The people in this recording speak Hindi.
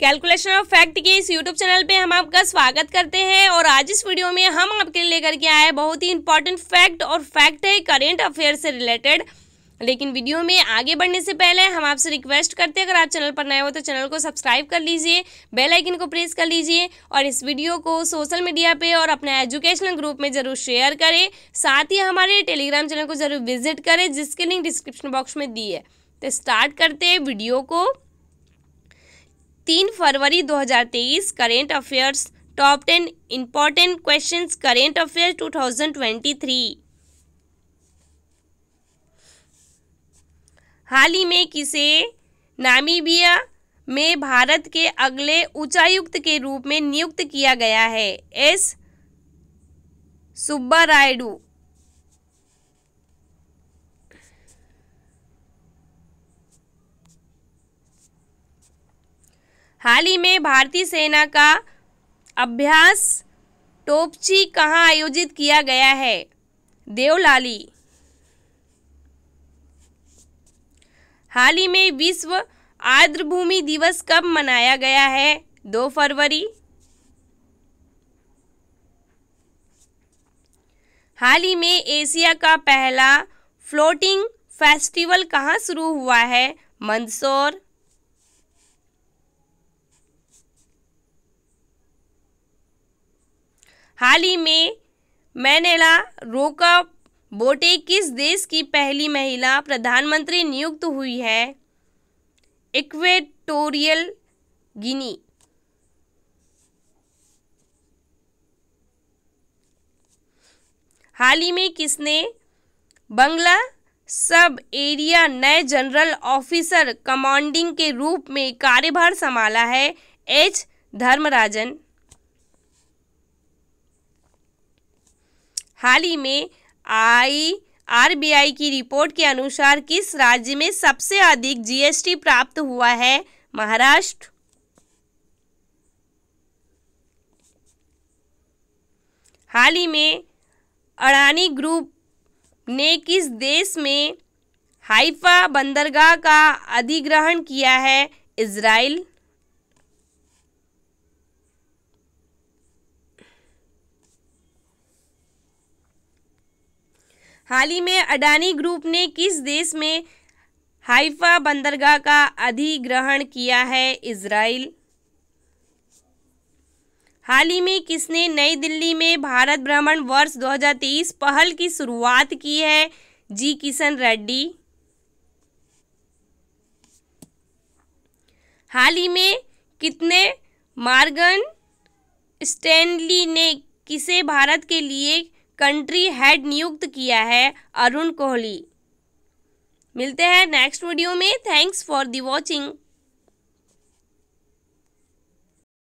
कैलकुलेशन ऑफ फैक्ट के इस यूट्यूब चैनल पे हम आपका स्वागत करते हैं और आज इस वीडियो में हम आपके लिए लेकर के आए बहुत ही इंपॉर्टेंट फैक्ट और फैक्ट है करेंट अफेयर से रिलेटेड लेकिन वीडियो में आगे बढ़ने से पहले हम आपसे रिक्वेस्ट करते हैं अगर आप चैनल पर नए हो तो चैनल को सब्सक्राइब कर लीजिए बेल आइकन को प्रेस कर लीजिए और इस वीडियो को सोशल मीडिया पे और अपने एजुकेशनल ग्रुप में ज़रूर शेयर करें साथ ही हमारे टेलीग्राम चैनल को ज़रूर विजिट करें जिसके लिंक डिस्क्रिप्शन बॉक्स में दी है तो स्टार्ट करते हैं वीडियो को तीन फरवरी 2023 current affairs top ten important question current affairs 2023 हाल ही में किसे नामीबिया में भारत के अगले उच्चायुक्त के रूप में नियुक्त किया गया है एस सुब्बा रायडू हाल ही में भारतीय सेना का अभ्यास टोपची कहाँ आयोजित किया गया है देवलाली हाल ही में विश्व आर्द्रभूमि दिवस कब मनाया गया है दो फरवरी हाल ही में एशिया का पहला फ्लोटिंग फेस्टिवल कहाँ शुरू हुआ है मंदसौर हाल ही में मैनेला रोका बोटे किस देश की पहली महिला प्रधानमंत्री नियुक्त हुई है इक्वेटोरियल गिनी हाल ही में किसने बंगला सब एरिया नए जनरल ऑफिसर कमांडिंग के रूप में कार्यभार संभाला है एच धर्मराजन हाल ही में आई आरबीआई की रिपोर्ट के अनुसार किस राज्य में सबसे अधिक जीएसटी प्राप्त हुआ है महाराष्ट्र हाल ही में अडानी ग्रुप ने किस देश में हाइफा बंदरगाह का अधिग्रहण किया है इसराइल हाल ही में अडानी ग्रुप ने किस देश में हाइफा बंदरगाह का अधिग्रहण किया है इसराइल हाल ही में किसने नई दिल्ली में भारत भ्रमण वर्ष 2023 पहल की शुरुआत की है जी किशन रेड्डी हाल ही में कितने मार्गन स्टैनली ने किसे भारत के लिए कंट्री हेड नियुक्त किया है अरुण कोहली मिलते हैं नेक्स्ट वीडियो में थैंक्स फॉर दी वॉचिंग